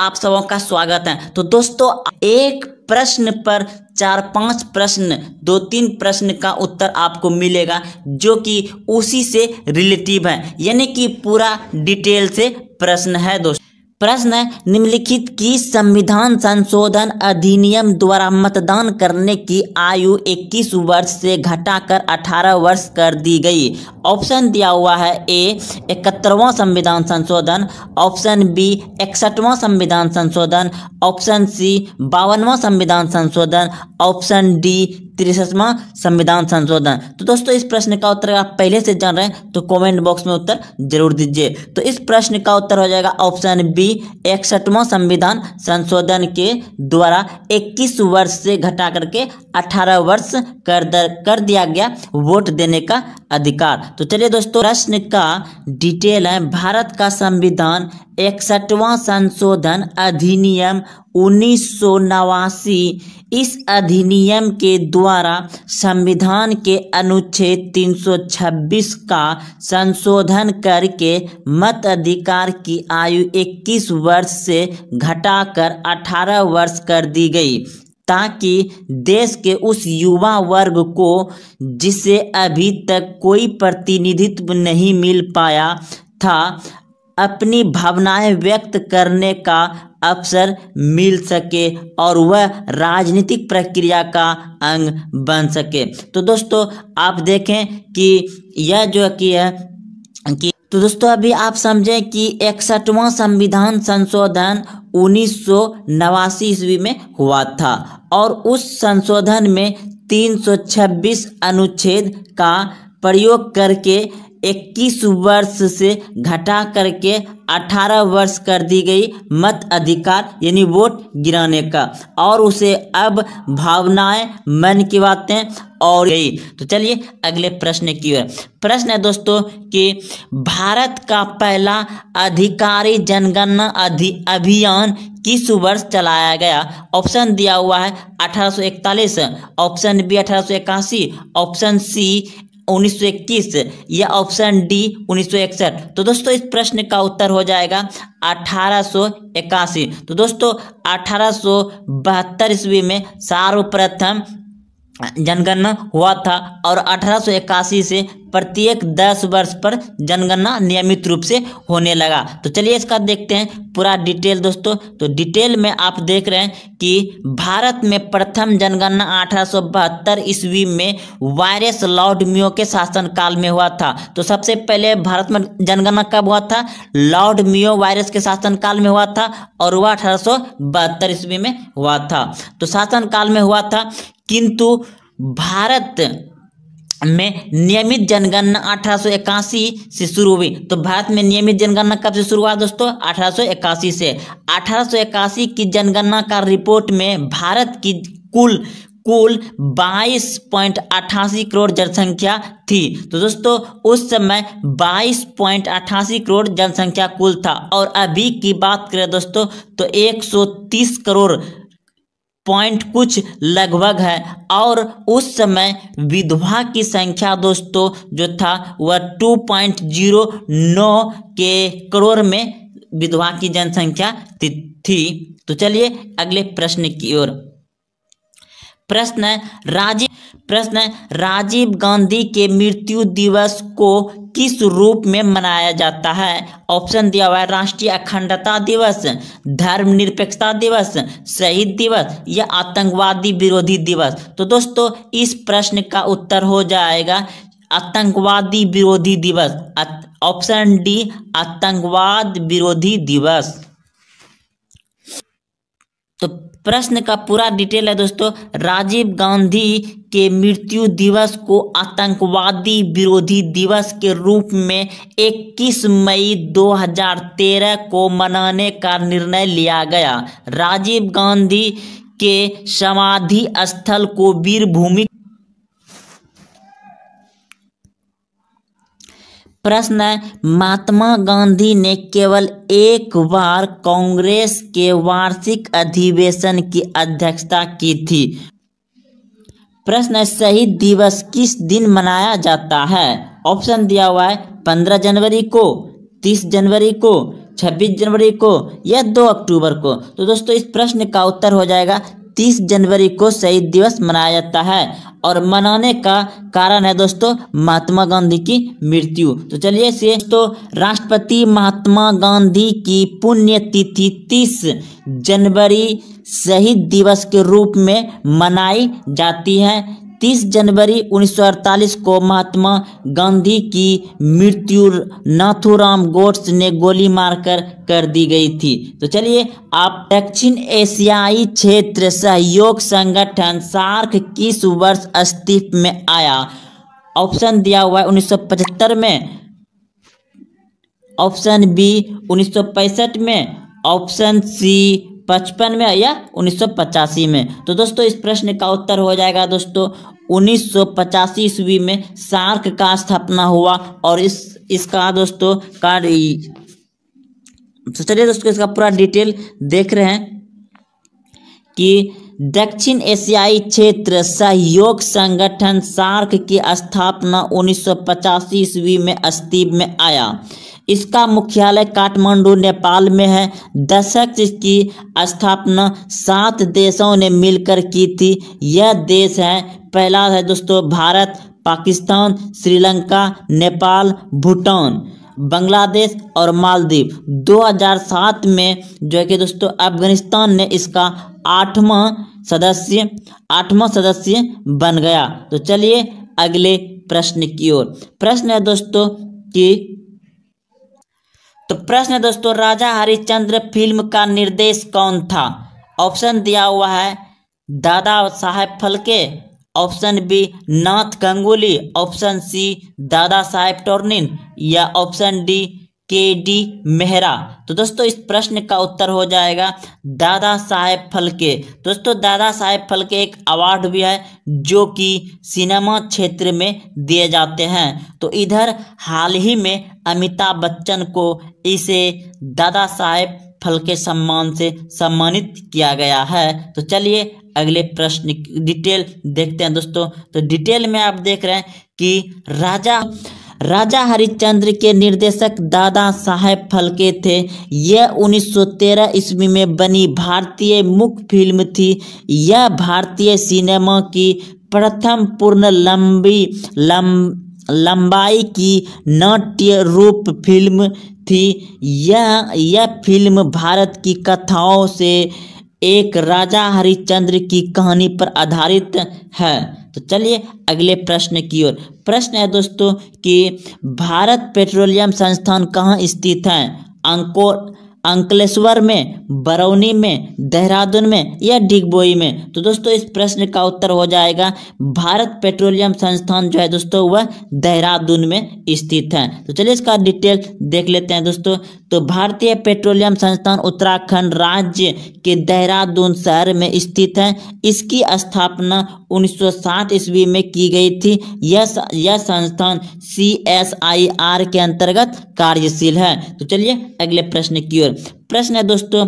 आप सबों का स्वागत है तो दोस्तों एक प्रश्न पर चार पांच प्रश्न दो तीन प्रश्न का उत्तर आपको मिलेगा जो कि उसी से रिलेटिव है यानी कि पूरा डिटेल से प्रश्न है दोस्तों प्रश्न निम्नलिखित की संविधान संशोधन अधिनियम द्वारा मतदान करने की आयु 21 वर्ष से घटाकर 18 वर्ष कर दी गई ऑप्शन दिया हुआ है ए इकहत्तरवां संविधान संशोधन ऑप्शन बी इकसठवां संविधान संशोधन ऑप्शन सी बावनवां संविधान संशोधन ऑप्शन डी तिरसठवा संविधान संशोधन तो दोस्तों इस प्रश्न का उत्तर आप पहले से जान रहे हैं तो कमेंट बॉक्स में उत्तर जरूर दीजिए तो इस प्रश्न का उत्तर हो जाएगा ऑप्शन बी इकसठवा संविधान संशोधन के द्वारा 21 वर्ष से घटा करके 18 वर्ष कर दर, कर दिया गया वोट देने का अधिकार तो चलिए दोस्तों प्रश्न का डिटेल है भारत का संविधान इकसठवां संशोधन अधिनियम उन्नीस इस अधिनियम के द्वारा संविधान के अनुच्छेद 326 का संशोधन करके अधिकार की आयु 21 वर्ष से घटाकर 18 वर्ष कर दी गई ताकि देश के उस युवा वर्ग को जिसे अभी तक कोई प्रतिनिधित्व नहीं मिल पाया था अपनी भावनाएं व्यक्त करने का अवसर मिल सके और वह राजनीतिक प्रक्रिया का अंग बन सके तो दोस्तों आप देखें कि यह जो कि है कि तो दोस्तों अभी आप समझें कि इकसठवां संविधान संशोधन उन्नीस ईस्वी में हुआ था और उस संशोधन में 326 अनुच्छेद का प्रयोग करके इक्कीस वर्ष से घटा करके 18 वर्ष कर दी गई मत अधिकार यानी वोट गिराने का और उसे अब भावनाएं मन की बातें और गई तो चलिए अगले प्रश्न की ओर प्रश्न है दोस्तों कि भारत का पहला अधिकारी जनगणना अधि अभियान किस वर्ष चलाया गया ऑप्शन दिया हुआ है 1841 ऑप्शन बी अठारह ऑप्शन सी 1931 या ऑप्शन डी उन्नीस तो दोस्तों इस प्रश्न का उत्तर हो जाएगा अठारह तो दोस्तों अठारह ईस्वी में सर्वप्रथम जनगणना हुआ था और अठारह से प्रत्येक 10 वर्ष पर जनगणना नियमित रूप से होने लगा तो चलिए इसका देखते हैं पूरा डिटेल दोस्तों तो डिटेल में आप देख रहे हैं कि भारत में प्रथम जनगणना अठारह ईस्वी में वायरस लॉर्ड मियो के शासनकाल में हुआ था तो सबसे पहले भारत में जनगणना कब हुआ था लॉर्ड मियो वायरस के शासनकाल में हुआ था और वह अठारह ईस्वी में हुआ था तो शासनकाल में हुआ था किंतु भारत में नियमित जनगणना अठारह से शुरू हुई तो भारत में नियमित जनगणना कब से शुरू हुआ दोस्तों अठारह से अठारह की जनगणना का रिपोर्ट में भारत की कुल कुल बाईस पॉइंट अट्ठासी करोड़ जनसंख्या थी तो दोस्तों उस समय बाईस पॉइंट अट्ठासी करोड़ जनसंख्या कुल था और अभी की बात करें दोस्तों तो एक सौ तीस करोड़ पॉइंट कुछ लगभग है और उस समय विधवा की संख्या दोस्तों जो था वह टू पॉइंट जीरो नौ के करोड़ में विधवा की जनसंख्या थी तो चलिए अगले प्रश्न की ओर प्रश्न राजीव प्रश्न राजीव गांधी के मृत्यु दिवस को किस रूप में मनाया जाता है ऑप्शन दिया हुआ है राष्ट्रीय अखंडता दिवस धर्मनिरपेक्षता दिवस शहीद दिवस या आतंकवादी विरोधी दिवस तो दोस्तों इस प्रश्न का उत्तर हो जाएगा आतंकवादी विरोधी दिवस ऑप्शन डी आतंकवाद विरोधी दिवस तो प्रश्न का पूरा डिटेल है दोस्तों राजीव गांधी के मृत्यु दिवस को आतंकवादी विरोधी दिवस के रूप में 21 मई 2013 को मनाने का निर्णय लिया गया राजीव गांधी के समाधि स्थल को वीरभूमि प्रश्न है महात्मा गांधी ने केवल एक बार कांग्रेस के वार्षिक अधिवेशन की अध्यक्षता की थी प्रश्न है शहीद दिवस किस दिन मनाया जाता है ऑप्शन दिया हुआ है पंद्रह जनवरी को तीस जनवरी को छब्बीस जनवरी को या दो अक्टूबर को तो दोस्तों इस प्रश्न का उत्तर हो जाएगा तीस जनवरी को शहीद दिवस मनाया जाता है और मनाने का कारण है दोस्तों महात्मा गांधी की मृत्यु तो चलिए इसे दोस्तों राष्ट्रपति महात्मा गांधी की पुण्य तिथि तीस जनवरी शहीद दिवस के रूप में मनाई जाती है 30 जनवरी 1948 को महात्मा गांधी की मृत्यु नाथुराम गोड्स ने गोली मारकर कर दी गई थी तो चलिए आप दक्षिण एशियाई क्षेत्र सहयोग संगठन सार्क किस वर्ष अस्तित्व में आया ऑप्शन दिया हुआ है 1975 में ऑप्शन बी 1965 में ऑप्शन सी पचपन में या उन्नीस में तो दोस्तों इस प्रश्न का उत्तर हो जाएगा दोस्तों उन्नीस ईस्वी में सार्क का स्थापना हुआ और इस इसका दोस्तों का तो चलिए दोस्तों इसका पूरा डिटेल देख रहे हैं कि दक्षिण एशियाई क्षेत्र सहयोग संगठन सार्क की स्थापना उन्नीस ईस्वी में अस्तित्व में आया इसका मुख्यालय काठमांडू नेपाल में है दशक की स्थापना सात देशों ने मिलकर की थी यह देश है पहला है दोस्तों भारत पाकिस्तान श्रीलंका नेपाल भूटान बांग्लादेश और मालदीव 2007 में जो है कि दोस्तों अफगानिस्तान ने इसका आठवां सदस्य आठवां सदस्य बन गया तो चलिए अगले प्रश्न की ओर प्रश्न है दोस्तों कि तो प्रश्न है दोस्तों राजा हरिचंद्र फिल्म का निर्देश कौन था ऑप्शन दिया हुआ है Dada Saheb Phalke option B Nath Ganguly option C Dada Saheb टोर्निन या option D K D Mehra तो दोस्तों इस प्रश्न का उत्तर हो जाएगा दादा साहेब फलके दोस्तों दादा साहेब फलके एक अवार्ड भी है जो कि सिनेमा क्षेत्र में दिए जाते हैं तो इधर हाल ही में अमिताभ बच्चन को इसे दादा साहेब फलके सम्मान से सम्मानित किया गया है तो चलिए अगले प्रश्न डिटेल देखते हैं दोस्तों तो डिटेल में आप देख रहे हैं कि राजा राजा हरिश्चंद्र के निर्देशक दादा साहेब फलके थे यह 1913 ईस्वी में बनी भारतीय मुख्य फिल्म थी यह भारतीय सिनेमा की प्रथम पूर्ण लंबी लंब लंबाई की नाट्य रूप फिल्म थी यह यह फिल्म भारत की कथाओं से एक राजा हरिचंद्र की कहानी पर आधारित है तो चलिए अगले प्रश्न की ओर प्रश्न है दोस्तों कि भारत पेट्रोलियम संस्थान कहाँ स्थित है अंकोर अंकलेश्वर में बरौनी में देहरादून में या डिगबोई में तो दोस्तों इस प्रश्न का उत्तर हो जाएगा भारत पेट्रोलियम संस्थान जो है दोस्तों वह देहरादून में स्थित है तो चलिए इसका डिटेल देख लेते हैं दोस्तों तो भारतीय पेट्रोलियम संस्थान उत्तराखंड राज्य के देहरादून शहर में स्थित है इसकी स्थापना 1960 ईस्वी में की गई थी यह यह संस्थान सी के अंतर्गत कार्यशील है तो चलिए अगले प्रश्न की ओर प्रश्न है दोस्तों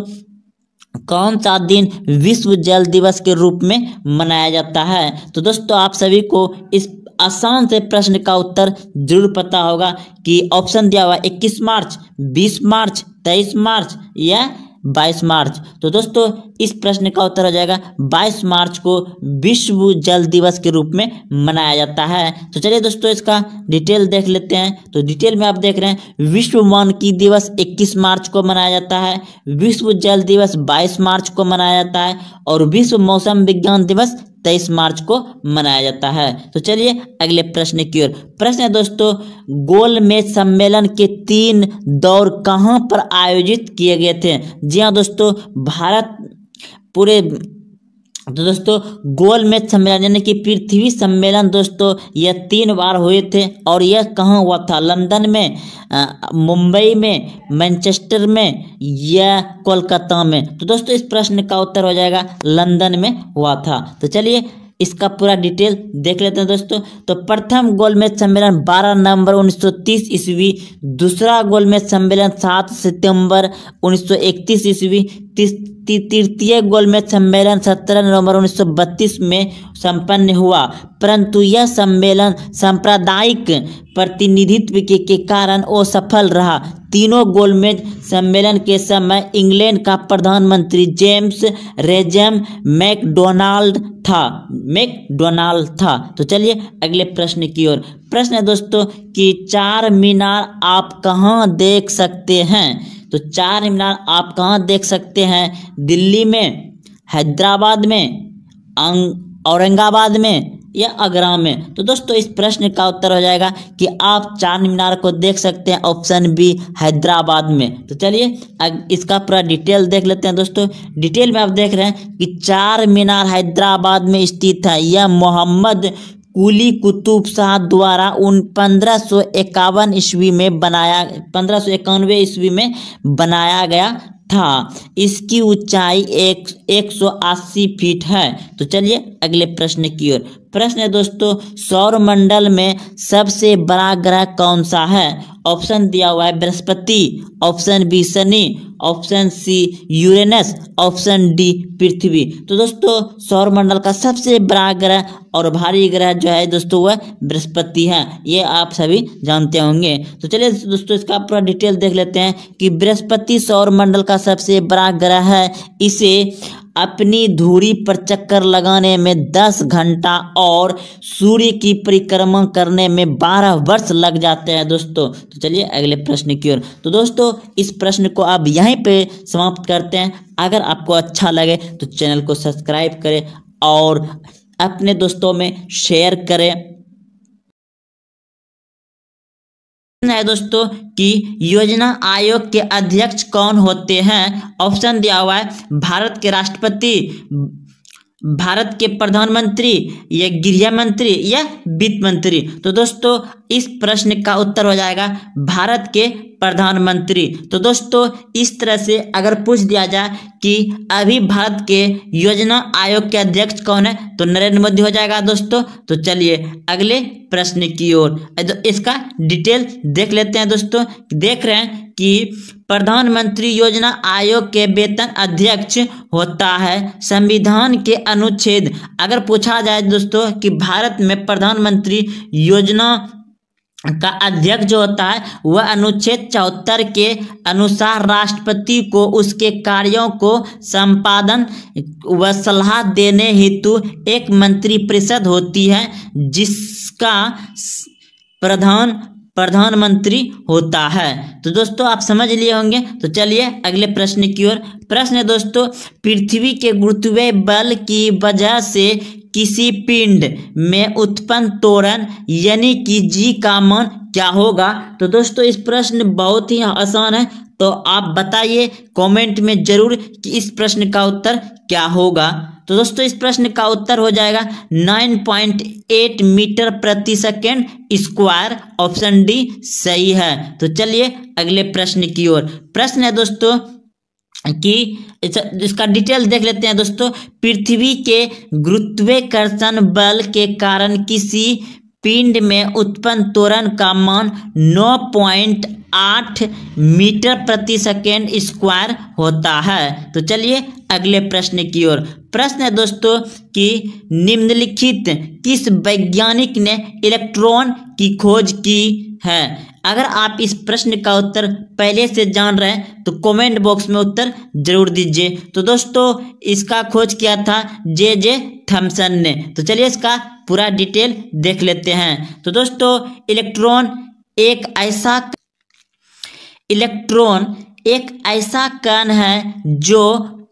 कौन सा दिन विश्व जल दिवस के रूप में मनाया जाता है तो दोस्तों आप सभी को इस आसान से प्रश्न का उत्तर जरूर पता होगा कि ऑप्शन दिया हुआ 21 मार्च 20 मार्च 23 मार्च या 22 मार्च तो दोस्तों इस प्रश्न का उत्तर हो जाएगा 22 मार्च को विश्व जल दिवस के रूप में मनाया जाता है तो चलिए दोस्तों इसका डिटेल देख लेते हैं तो डिटेल में आप देख रहे हैं विश्व मानकी दिवस 21 मार्च को मनाया जाता है विश्व जल दिवस 22 मार्च को मनाया जाता है और विश्व मौसम विज्ञान दिवस तेईस मार्च को मनाया जाता है तो चलिए अगले प्रश्न की ओर प्रश्न है दोस्तों गोलमेज सम्मेलन के तीन दौर कहाँ पर आयोजित किए गए थे जी हाँ दोस्तों भारत पूरे तो दोस्तों गोलमेज सम्मेलन यानी कि पृथ्वी सम्मेलन दोस्तों यह तीन बार हुए थे और यह कहाँ हुआ था लंदन में मुंबई में मैनचेस्टर में या कोलकाता में तो दोस्तों इस प्रश्न का उत्तर हो जाएगा लंदन में हुआ था तो चलिए इसका पूरा डिटेल देख लेते हैं दोस्तों तो प्रथम गोलमेज सम्मेलन 12 नवंबर 1930 ईस्वी दूसरा गोलमेज सम्मेलन 7 सितंबर 1931 ईस्वी तीस तृतीय गोलमेज सम्मेलन 17 नवंबर 1932 में संपन्न हुआ परंतु यह सम्मेलन सांप्रदायिक प्रतिनिधित्व के, के कारण असफल रहा तीनों गोलमेज सम्मेलन के समय इंग्लैंड का प्रधानमंत्री जेम्स रेजम मैकडोनाल्ड था मैकडोनाल्ड था तो चलिए अगले प्रश्न की ओर प्रश्न है दोस्तों कि चार मीनार आप कहाँ देख सकते हैं तो चार मीनार आप कहाँ देख सकते हैं दिल्ली में हैदराबाद में औरंगाबाद में या आगरा में तो दोस्तों इस प्रश्न का उत्तर हो जाएगा कि आप चार मीनार को देख सकते हैं ऑप्शन बी हैदराबाद में तो चलिए इसका पूरा डिटेल देख लेते हैं दोस्तों डिटेल में आप देख रहे हैं कि चार मीनार हैदराबाद में स्थित है यह मोहम्मद कुली कुतुब शाह द्वारा उन पंद्रह इक्यावन ईस्वी में बनाया पंद्रह इक्यानवे ईस्वी में बनाया गया था इसकी ऊंचाई एक एक सौ अस्सी फीट है तो चलिए अगले प्रश्न की ओर प्रश्न है दोस्तों मंडल में सबसे बड़ा ग्रह कौन सा है ऑप्शन दिया हुआ है Brihaspati option B Shani option C Uranus option D Prithvi तो दोस्तों सौर मंडल का सबसे बड़ा ग्रह और भारी ग्रह जो है दोस्तों वह बृहस्पति है ये आप सभी जानते होंगे तो चलिए दोस्तों इसका पूरा डिटेल देख लेते हैं कि बृहस्पति सौर मंडल का सबसे बड़ा ग्रह है इसे अपनी धुरी पर चक्कर लगाने में दस घंटा और सूर्य की परिक्रमा करने में बारह वर्ष लग जाते हैं दोस्तों तो चलिए अगले प्रश्न की ओर तो दोस्तों इस प्रश्न को आप यहीं पे समाप्त करते हैं अगर आपको अच्छा लगे तो चैनल को सब्सक्राइब करें और अपने दोस्तों में शेयर करें है दोस्तों कि योजना आयोग के अध्यक्ष कौन होते हैं ऑप्शन दिया हुआ है भारत के राष्ट्रपति भारत के प्रधानमंत्री या गृह मंत्री या वित्त मंत्री तो दोस्तों इस प्रश्न का उत्तर हो जाएगा भारत के प्रधानमंत्री तो दोस्तों इस तरह से अगर पूछ दिया जाए कि अभी भारत के योजना आयोग के अध्यक्ष कौन है तो नरेंद्र मोदी हो जाएगा दोस्तों तो चलिए अगले प्रश्न की ओर तो इसका डिटेल देख लेते हैं दोस्तों देख रहे हैं कि प्रधानमंत्री योजना आयोग के वेतन अध्यक्ष होता है संविधान के अनुच्छेद अगर पूछा जाए दोस्तों कि भारत में प्रधानमंत्री योजना का अध्यक्ष जो होता है वह अनुच्छेद चौहत्तर के अनुसार राष्ट्रपति को उसके कार्यों को संपादन व सलाह देने हेतु एक मंत्रिपरिषद होती है जिसका प्रधान प्रधानमंत्री होता है तो दोस्तों आप समझ लिए होंगे तो चलिए अगले प्रश्न की ओर प्रश्न दोस्तों पृथ्वी के गुरुत्वीय बल की वजह से किसी पिंड में उत्पन्न तोरण यानी कि जी का मान क्या होगा तो दोस्तों इस प्रश्न बहुत ही आसान है तो आप बताइए कमेंट में जरूर कि इस प्रश्न का उत्तर क्या होगा तो दोस्तों इस प्रश्न का उत्तर हो जाएगा 9.8 मीटर प्रति सेकेंड स्क्वायर ऑप्शन डी सही है तो चलिए अगले प्रश्न की ओर प्रश्न है दोस्तों कि इसका डिटेल देख लेते हैं दोस्तों पृथ्वी के गुरुत्वाकर्षण बल के कारण किसी पिंड में उत्पन्न त्वरण का मान 9.8 मीटर प्रति सेकेंड स्क्वायर होता है तो चलिए अगले प्रश्न की ओर प्रश्न है दोस्तों कि निम्नलिखित किस वैज्ञानिक ने इलेक्ट्रॉन की खोज की है अगर आप इस प्रश्न का उत्तर पहले से जान रहे हैं तो कमेंट बॉक्स में उत्तर जरूर दीजिए तो दोस्तों इसका खोज किया था जे जे थम्सन ने तो चलिए इसका पूरा डिटेल देख लेते हैं तो दोस्तों इलेक्ट्रॉन एक ऐसा इलेक्ट्रॉन एक ऐसा कण है जो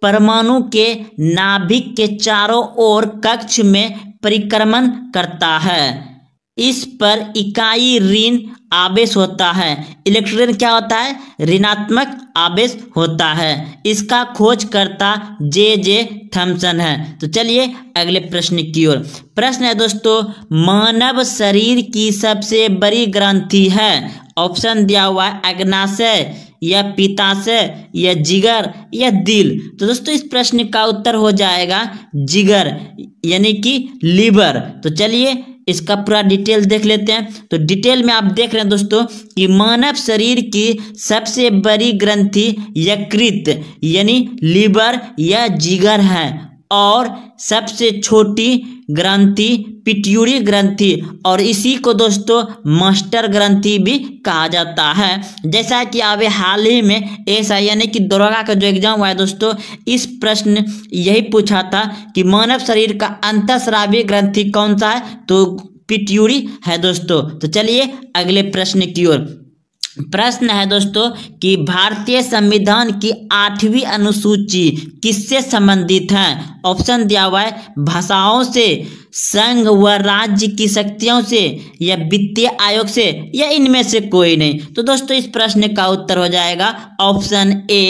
परमाणु के नाभिक के चारों ओर कक्ष में परिक्रमण करता है इस पर इकाई ऋण आवेश होता है इलेक्ट्रॉन क्या होता है ऋणात्मक आवेश होता है इसका खोजकर्ता जे जे थम्सन है तो चलिए अगले प्रश्न की ओर प्रश्न है दोस्तों मानव शरीर की सबसे बड़ी ग्रंथि है ऑप्शन दिया हुआ है अग्नाशय या पिताशय या जिगर या दिल तो दोस्तों इस प्रश्न का उत्तर हो जाएगा जिगर यानी कि लीवर तो चलिए इसका पूरा डिटेल देख लेते हैं तो डिटेल में आप देख रहे हैं दोस्तों कि मानव शरीर की सबसे बड़ी ग्रंथि यकृत यानी लीवर या जिगर है और सबसे छोटी ग्रंथि पिट्यूरी ग्रंथि और इसी को दोस्तों मास्टर ग्रंथि भी कहा जाता है जैसा कि अब हाल ही में ऐसा यानी कि दरोगा का जो एग्जाम हुआ है दोस्तों इस प्रश्न यही पूछा था कि मानव शरीर का अंतस्रावी ग्रंथि कौन सा है तो पिट्यूरी है दोस्तों तो चलिए अगले प्रश्न की ओर प्रश्न है दोस्तों कि भारतीय संविधान की आठवीं अनुसूची किससे संबंधित है ऑप्शन दिया हुआ है भाषाओं से संघ व राज्य की शक्तियों से या वित्तीय आयोग से या इनमें से कोई नहीं तो दोस्तों इस प्रश्न का उत्तर हो जाएगा ऑप्शन ए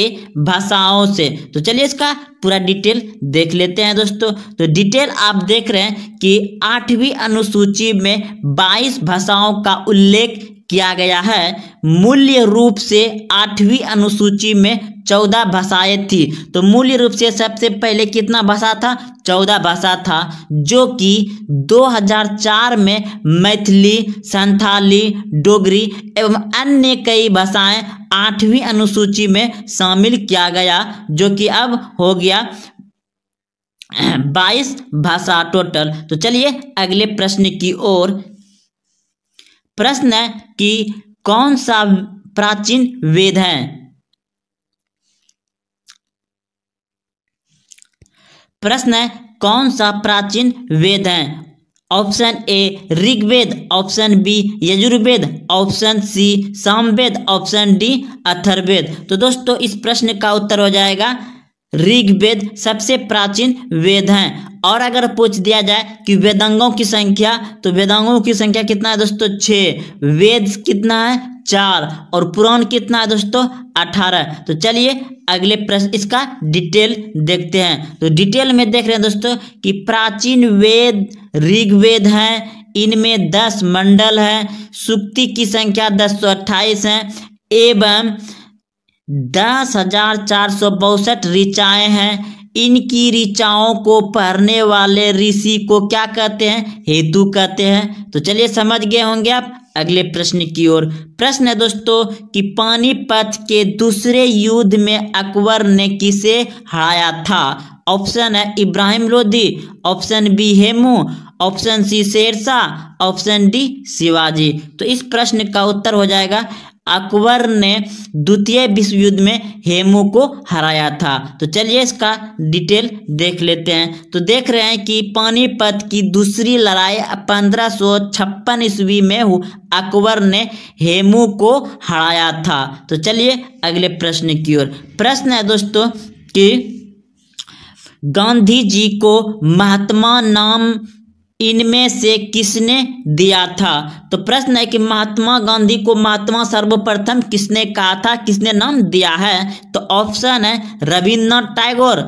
भाषाओं से तो चलिए इसका पूरा डिटेल देख लेते हैं दोस्तों तो डिटेल आप देख रहे हैं कि आठवीं अनुसूची में 22 भाषाओं का उल्लेख किया गया है मूल्य रूप से आठवीं अनुसूची में चौदह भाषाएं थी तो मूल्य रूप से सबसे पहले कितना भाषा था चौदह भाषा था जो कि 2004 में मैथिली संथाली डोगरी एवं अन्य कई भाषाएं आठवीं अनुसूची में शामिल किया गया जो कि अब हो गया बाईस भाषा टोटल तो चलिए अगले प्रश्न की ओर प्रश्न है कि कौन सा प्राचीन वेद है प्रश्न है कौन सा प्राचीन वेद है option A Rigveda option B Yajurveda option C Samaveda option D Atharvaveda तो दोस्तों इस प्रश्न का उत्तर हो जाएगा ऋग्वेद सबसे प्राचीन वेद हैं और अगर पूछ दिया जाए कि वेदांगों की संख्या तो वेदांगों की संख्या कितना है दोस्तों छः वेद कितना है चार और पुराण कितना है दोस्तों अठारह तो चलिए अगले प्रश्न इसका डिटेल देखते हैं तो डिटेल में देख रहे हैं दोस्तों कि प्राचीन वेद ऋग्वेद हैं इनमें दस मंडल हैं सुक्ति की संख्या दस सौ अट्ठाईस है एवं दस हजार चार सौ बौसठ ऋचाए हैं इनकी ऋचाओं को पढ़ने वाले ऋषि को क्या कहते हैं हेतु कहते हैं तो चलिए समझ गए होंगे आप अगले प्रश्न की ओर प्रश्न है दोस्तों कि पानीपत के दूसरे युद्ध में अकबर ने किसे हराया था ऑप्शन है Ibrahim Lodhi option B Hemu option C Sher Shah option D Shivaji तो इस प्रश्न का उत्तर हो जाएगा अकबर ने द्वितीय विश्व युद्ध में हेमू को हराया था तो चलिए इसका डिटेल देख लेते हैं तो देख रहे हैं कि पानीपत की दूसरी लड़ाई पंद्रह सौ छप्पन ईस्वी में अकबर ने हेमू को हराया था तो चलिए अगले प्रश्न की ओर प्रश्न है दोस्तों कि गांधी जी को महात्मा नाम इनमें से किसने दिया था तो प्रश्न है कि महात्मा गांधी को महात्मा सर्वप्रथम किसने कहा था किसने नाम दिया है तो ऑप्शन है रविन्द्रनाथ टैगोर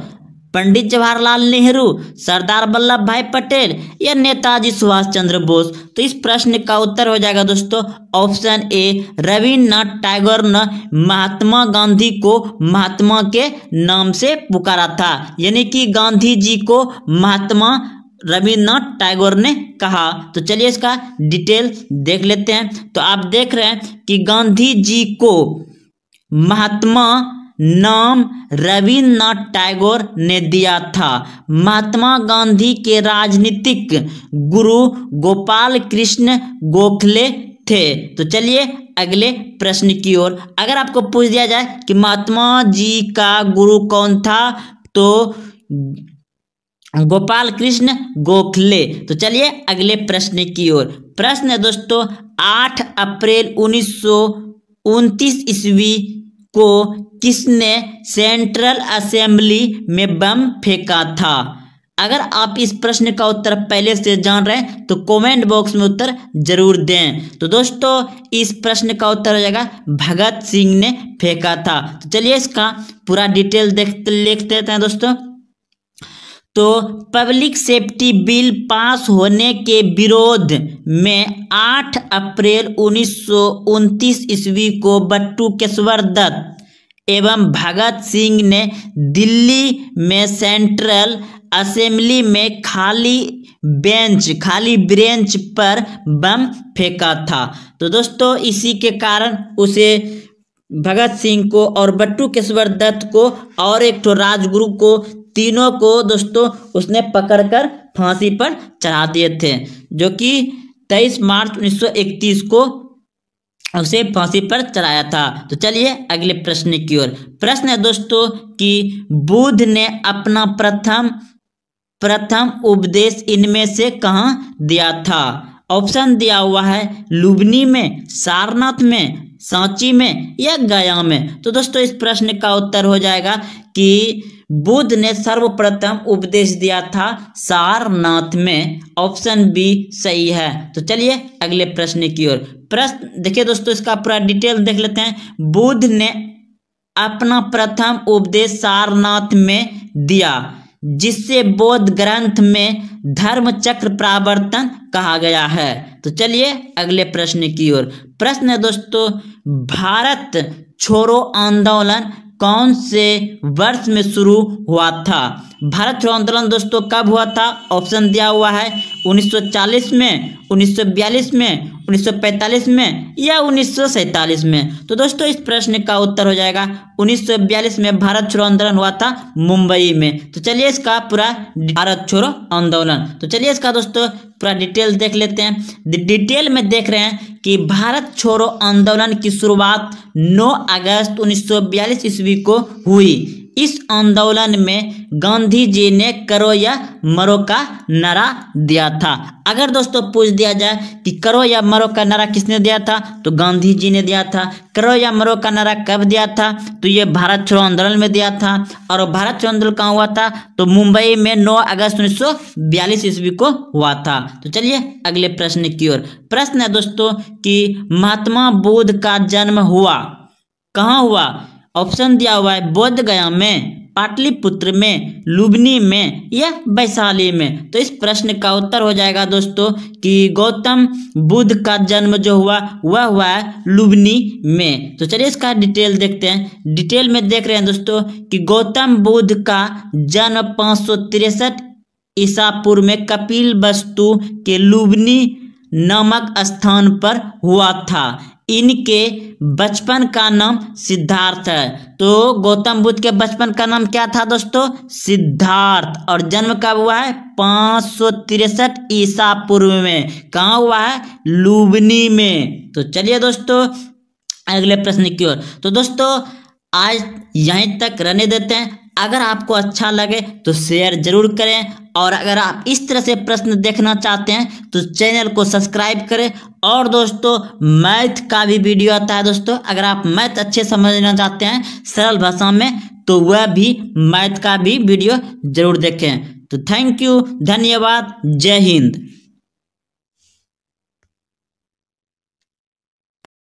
पंडित जवाहरलाल नेहरू सरदार वल्लभ भाई पटेल या नेताजी सुभाष चंद्र बोस तो इस प्रश्न का उत्तर हो जाएगा दोस्तों ऑप्शन ए रविन्द्रनाथ टैगोर ने महात्मा गांधी को महात्मा के नाम से पुकारा था यानी कि गांधी जी को महात्मा रविन्द्रनाथ टैगोर ने कहा तो चलिए इसका डिटेल देख लेते हैं तो आप देख रहे हैं कि गांधी जी को महात्मा नाम रविन्द्रनाथ टैगोर ने दिया था महात्मा गांधी के राजनीतिक गुरु गोपाल कृष्ण गोखले थे तो चलिए अगले प्रश्न की ओर अगर आपको पूछ दिया जाए कि महात्मा जी का गुरु कौन था तो गोपाल कृष्ण गोखले तो चलिए अगले प्रश्न की ओर प्रश्न है दोस्तों 8 अप्रैल उन्नीस सौ ईस्वी को किसने सेंट्रल असेंबली में बम फेंका था अगर आप इस प्रश्न का उत्तर पहले से जान रहे हैं तो कमेंट बॉक्स में उत्तर जरूर दें तो दोस्तों इस प्रश्न का उत्तर हो जाएगा भगत सिंह ने फेंका था तो चलिए इसका पूरा डिटेल देख लिखते हैं दोस्तों तो पब्लिक सेफ्टी बिल पास होने के विरोध में 8 अप्रैल उन्नीस ईस्वी को बट्टू केश्वर दत्त एवं भगत सिंह ने दिल्ली में सेंट्रल असेंबली में खाली बेंच खाली ब्रेंच पर बम फेंका था तो दोस्तों इसी के कारण उसे भगत सिंह को और बट्टू केशवर दत्त को और एक ठो राजगुरु को तीनों को दोस्तों उसने पकड़कर फांसी पर चढ़ा दिए थे जो कि 23 मार्च 1931 को उसे फांसी पर चढ़ाया था तो चलिए अगले प्रश्न की ओर प्रश्न है दोस्तों कि बुद्ध ने अपना प्रथम प्रथम उपदेश इनमें से कहा दिया था ऑप्शन दिया हुआ है लुबनी में सारनाथ में सांची में या गया में तो दोस्तों इस प्रश्न का उत्तर हो जाएगा कि बुद्ध ने सर्वप्रथम उपदेश दिया था सारनाथ में ऑप्शन बी सही है तो चलिए अगले प्रश्न की ओर प्रश्न देखिए दोस्तों इसका पूरा डिटेल देख लेते हैं बुद्ध ने अपना प्रथम उपदेश सारनाथ में दिया जिससे बौद्ध ग्रंथ में धर्म चक्र प्रावर्तन कहा गया है तो चलिए अगले प्रश्न की ओर प्रश्न है दोस्तों भारत छोड़ो आंदोलन कौन से वर्ष में शुरू हुआ था भारत छोड़ो आंदोलन दोस्तों कब हुआ था ऑप्शन दिया हुआ है 1940 में 1942 में 1945 में या उन्नीस में तो दोस्तों इस प्रश्न का उत्तर हो जाएगा 1942 में भारत छोड़ो आंदोलन हुआ था मुंबई में तो चलिए इसका पूरा भारत छोड़ो आंदोलन तो चलिए इसका दोस्तों पूरा डिटेल देख लेते हैं डिटेल में देख रहे हैं कि भारत छोड़ो आंदोलन की शुरुआत 9 अगस्त 1942 ईस्वी को हुई इस आंदोलन में गांधी जी ने करो या मरो का नारा दिया था अगर दोस्तों पूछ दिया जाए कि करो या मरो का नारा किसने दिया था तो गांधी जी ने दिया था करो या मरो का नारा कब दिया था तो ये भारत छोड़ो आंदोलन में दिया था और भारत छोड़ो आंदोलन कहाँ हुआ था तो मुंबई में 9 अगस्त बयालीस ईस्वी को हुआ था तो चलिए अगले प्रश्न की ओर प्रश्न है दोस्तों की महात्मा बुद्ध का जन्म हुआ कहाँ हुआ ऑप्शन दिया हुआ है बोध गया में पाटलिपुत्र में लुबनी में या वैशाली में तो इस प्रश्न का उत्तर हो जाएगा दोस्तों कि गौतम बुद्ध का जन्म जो हुआ वह हुआ है लुबनी में तो चलिए इसका डिटेल देखते हैं डिटेल में देख रहे हैं दोस्तों कि गौतम बुद्ध का जन्म पाँच तिरसठ ईसापुर में कपिल वस्तु के लुबनी नामक स्थान पर हुआ था इनके बचपन का नाम सिद्धार्थ है तो गौतम बुद्ध के बचपन का नाम क्या था दोस्तों सिद्धार्थ और जन्म कब हुआ है पाँच सौ तिरसठ ईसा पूर्व में कहाँ हुआ है लुबनी में तो चलिए दोस्तों अगले प्रश्न की ओर तो दोस्तों आज यहीं तक रहने देते हैं अगर आपको अच्छा लगे तो शेयर जरूर करें और अगर आप इस तरह से प्रश्न देखना चाहते हैं तो चैनल को सब्सक्राइब करें और दोस्तों मैथ का भी वीडियो आता है दोस्तों अगर आप मैथ अच्छे समझना चाहते हैं सरल भाषा में तो वह भी मैथ का भी वीडियो जरूर देखें तो थैंक यू धन्यवाद जय हिंद